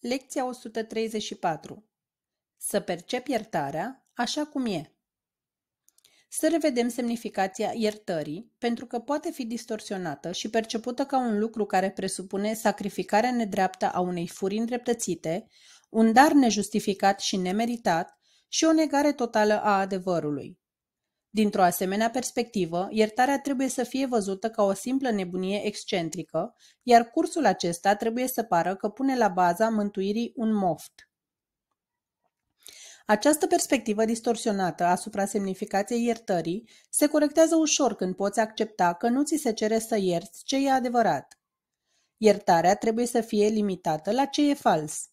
Lecția 134 Să percep iertarea așa cum e. Să revedem semnificația iertării, pentru că poate fi distorsionată și percepută ca un lucru care presupune sacrificarea nedreaptă a unei furi îndreptățite, un dar nejustificat și nemeritat și o negare totală a adevărului. Dintr-o asemenea perspectivă, iertarea trebuie să fie văzută ca o simplă nebunie excentrică, iar cursul acesta trebuie să pară că pune la baza mântuirii un moft. Această perspectivă distorsionată asupra semnificației iertării se corectează ușor când poți accepta că nu ți se cere să ierți ce e adevărat. Iertarea trebuie să fie limitată la ce e fals.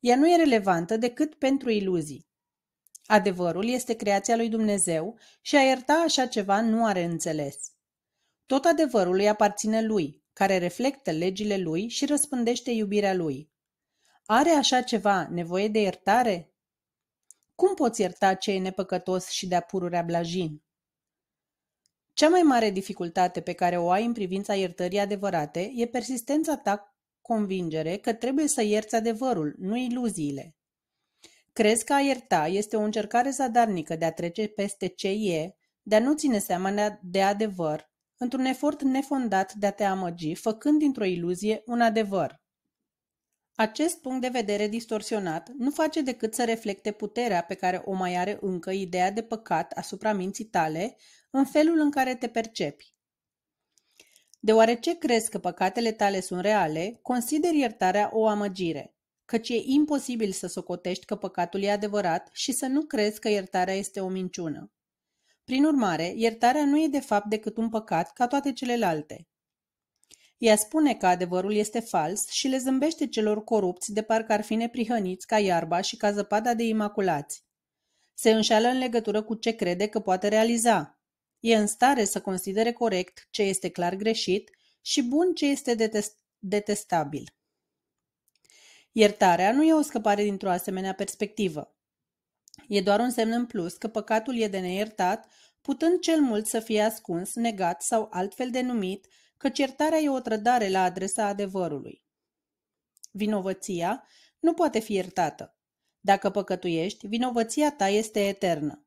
Ea nu e relevantă decât pentru iluzii. Adevărul este creația lui Dumnezeu și a ierta așa ceva nu are înțeles. Tot adevărul îi aparține lui, care reflectă legile lui și răspândește iubirea lui. Are așa ceva nevoie de iertare? Cum poți ierta ce e nepăcătos și de-a pururea blajin? Cea mai mare dificultate pe care o ai în privința iertării adevărate e persistența ta convingere că trebuie să ierți adevărul, nu iluziile. Crezi că a ierta este o încercare zadarnică de a trece peste ce e, de a nu ține seama de adevăr, într-un efort nefondat de a te amăgi, făcând dintr-o iluzie un adevăr. Acest punct de vedere distorsionat nu face decât să reflecte puterea pe care o mai are încă ideea de păcat asupra minții tale în felul în care te percepi. Deoarece crezi că păcatele tale sunt reale, consideri iertarea o amăgire căci e imposibil să socotești că păcatul e adevărat și să nu crezi că iertarea este o minciună. Prin urmare, iertarea nu e de fapt decât un păcat ca toate celelalte. Ea spune că adevărul este fals și le zâmbește celor corupți de parcă ar fi neprihăniți ca iarba și ca zăpada de imaculați. Se înșală în legătură cu ce crede că poate realiza. E în stare să considere corect ce este clar greșit și bun ce este detest- detestabil. Iertarea nu e o scăpare dintr-o asemenea perspectivă. E doar un semn în plus că păcatul e de neiertat, putând cel mult să fie ascuns, negat sau altfel denumit, că iertarea e o trădare la adresa adevărului. Vinovăția nu poate fi iertată. Dacă păcătuiești, vinovăția ta este eternă.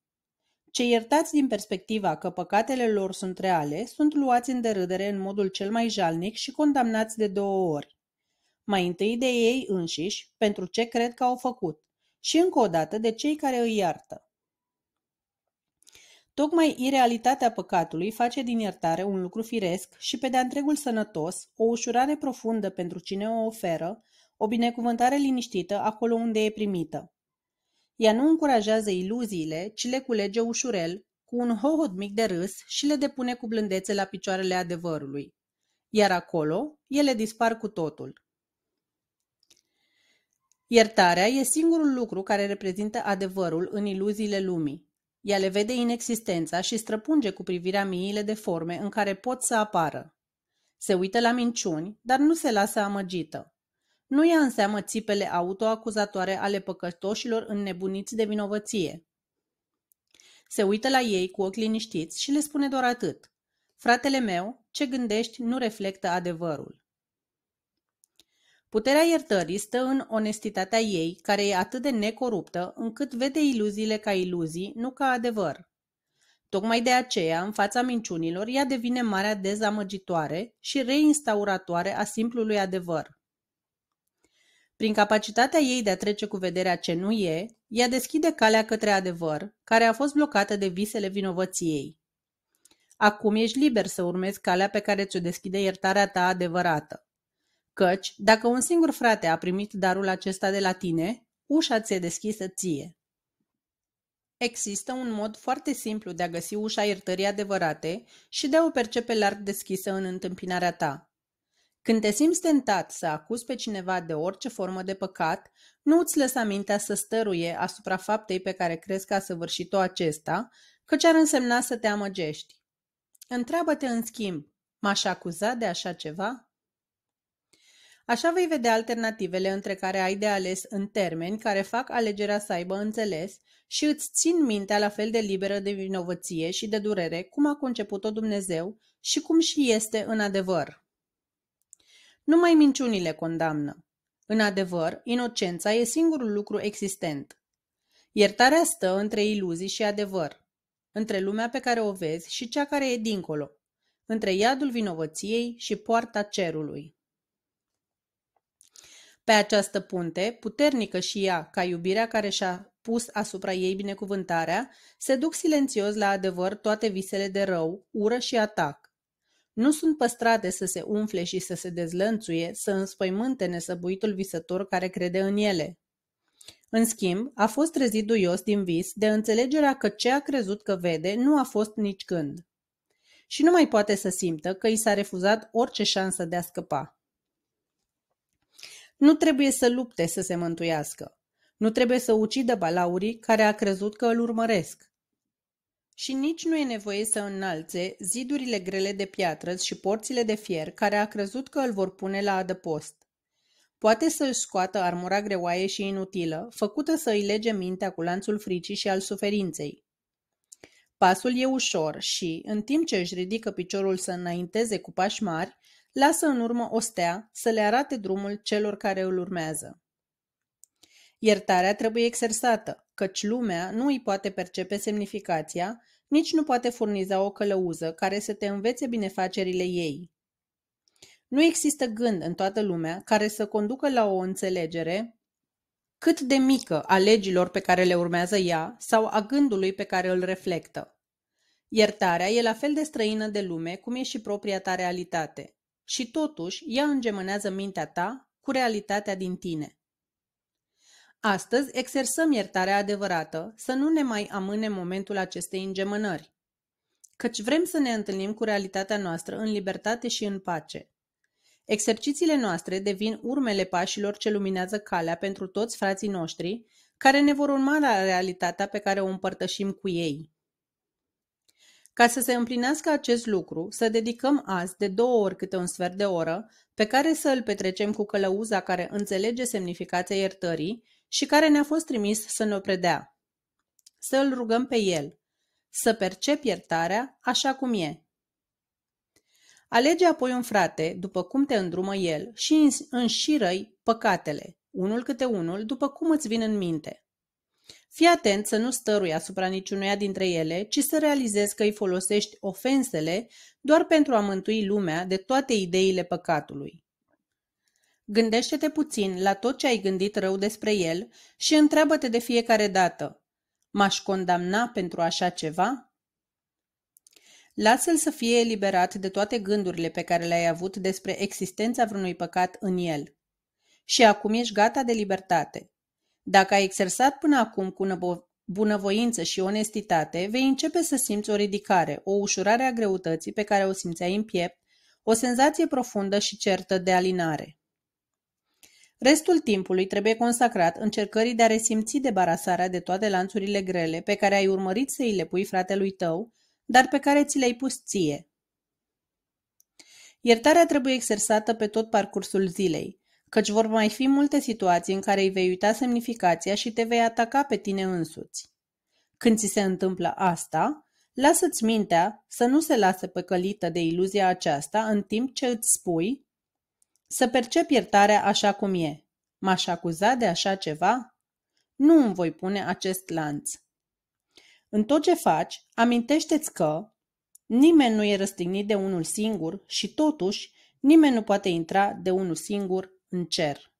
Cei iertați din perspectiva că păcatele lor sunt reale sunt luați în derâdere în modul cel mai jalnic și condamnați de două ori mai întâi de ei înșiși, pentru ce cred că au făcut, și încă o dată de cei care îi iartă. Tocmai irealitatea păcatului face din iertare un lucru firesc și pe de-a întregul sănătos, o ușurare profundă pentru cine o oferă, o binecuvântare liniștită acolo unde e primită. Ea nu încurajează iluziile, ci le culege ușurel, cu un hohot mic de râs și le depune cu blândețe la picioarele adevărului. Iar acolo, ele dispar cu totul. Iertarea e singurul lucru care reprezintă adevărul în iluziile lumii. Ea le vede inexistența și străpunge cu privirea miile de forme în care pot să apară. Se uită la minciuni, dar nu se lasă amăgită. Nu ia în seamă țipele autoacuzatoare ale păcătoșilor înnebuniți de vinovăție. Se uită la ei cu ochi liniștiți și le spune doar atât. Fratele meu, ce gândești nu reflectă adevărul. Puterea iertării stă în onestitatea ei, care e atât de necoruptă, încât vede iluziile ca iluzii, nu ca adevăr. Tocmai de aceea, în fața minciunilor, ea devine marea dezamăgitoare și reinstauratoare a simplului adevăr. Prin capacitatea ei de a trece cu vederea ce nu e, ea deschide calea către adevăr, care a fost blocată de visele vinovăției. Acum ești liber să urmezi calea pe care ți-o deschide iertarea ta adevărată. Căci, dacă un singur frate a primit darul acesta de la tine, ușa ți-e deschisă ție. Există un mod foarte simplu de a găsi ușa iertării adevărate și de a o percepe larg deschisă în întâmpinarea ta. Când te simți tentat să acuzi pe cineva de orice formă de păcat, nu îți lăsa mintea să stăruie asupra faptei pe care crezi că a săvârșit-o acesta, căci ar însemna să te amăgești. Întreabă-te în schimb, m-aș acuza de așa ceva? Așa vei vedea alternativele între care ai de ales în termeni care fac alegerea să aibă înțeles și îți țin mintea la fel de liberă de vinovăție și de durere cum a conceput-o Dumnezeu și cum și este în adevăr. Numai minciunile condamnă. În adevăr, inocența e singurul lucru existent. Iertarea stă între iluzii și adevăr, între lumea pe care o vezi și cea care e dincolo, între iadul vinovăției și poarta cerului. Pe această punte, puternică și ea, ca iubirea care și-a pus asupra ei binecuvântarea, se duc silențios la adevăr toate visele de rău, ură și atac. Nu sunt păstrate să se umfle și să se dezlănțuie, să înspăimânte nesăbuitul visător care crede în ele. În schimb, a fost trezit duios din vis de înțelegerea că ce a crezut că vede nu a fost nici când. Și nu mai poate să simtă că i s-a refuzat orice șansă de a scăpa. Nu trebuie să lupte să se mântuiască. Nu trebuie să ucidă balaurii care a crezut că îl urmăresc. Și nici nu e nevoie să înalțe zidurile grele de piatră și porțile de fier care a crezut că îl vor pune la adăpost. Poate să-și scoată armura greoaie și inutilă, făcută să îi lege mintea cu lanțul fricii și al suferinței. Pasul e ușor și, în timp ce își ridică piciorul să înainteze cu pași mari, lasă în urmă o stea să le arate drumul celor care îl urmează. Iertarea trebuie exersată, căci lumea nu îi poate percepe semnificația, nici nu poate furniza o călăuză care să te învețe binefacerile ei. Nu există gând în toată lumea care să conducă la o înțelegere cât de mică a legilor pe care le urmează ea sau a gândului pe care îl reflectă. Iertarea e la fel de străină de lume cum e și propria ta realitate și totuși ea îngemânează mintea ta cu realitatea din tine. Astăzi exersăm iertarea adevărată, să nu ne mai amâne momentul acestei îngemânări, căci vrem să ne întâlnim cu realitatea noastră în libertate și în pace. Exercițiile noastre devin urmele pașilor ce luminează calea pentru toți frații noștri, care ne vor urma la realitatea pe care o împărtășim cu ei. Ca să se împlinească acest lucru, să dedicăm azi de două ori câte un sfert de oră, pe care să îl petrecem cu călăuza care înțelege semnificația iertării și care ne-a fost trimis să ne-o predea. Să îl rugăm pe el, să percep iertarea așa cum e. Alege apoi un frate, după cum te îndrumă el, și înșirăi păcatele, unul câte unul, după cum îți vin în minte. Fii atent să nu stărui asupra niciunuia dintre ele, ci să realizezi că îi folosești ofensele doar pentru a mântui lumea de toate ideile păcatului. Gândește-te puțin la tot ce ai gândit rău despre el și întreabă-te de fiecare dată, m-aș condamna pentru așa ceva? Lasă-l să fie eliberat de toate gândurile pe care le-ai avut despre existența vreunui păcat în el. Și acum ești gata de libertate. Dacă ai exersat până acum cu bunăvoință și onestitate, vei începe să simți o ridicare, o ușurare a greutății pe care o simțeai în piept, o senzație profundă și certă de alinare. Restul timpului trebuie consacrat încercării de a resimți debarasarea de toate lanțurile grele pe care ai urmărit să îi le pui fratelui tău, dar pe care ți le-ai pus ție. Iertarea trebuie exersată pe tot parcursul zilei căci vor mai fi multe situații în care îi vei uita semnificația și te vei ataca pe tine însuți. Când ți se întâmplă asta, lasă-ți mintea să nu se lase păcălită de iluzia aceasta în timp ce îți spui să percep iertarea așa cum e. M-aș acuza de așa ceva? Nu îmi voi pune acest lanț. În tot ce faci, amintește-ți că nimeni nu e răstignit de unul singur și totuși nimeni nu poate intra de unul singur în cer.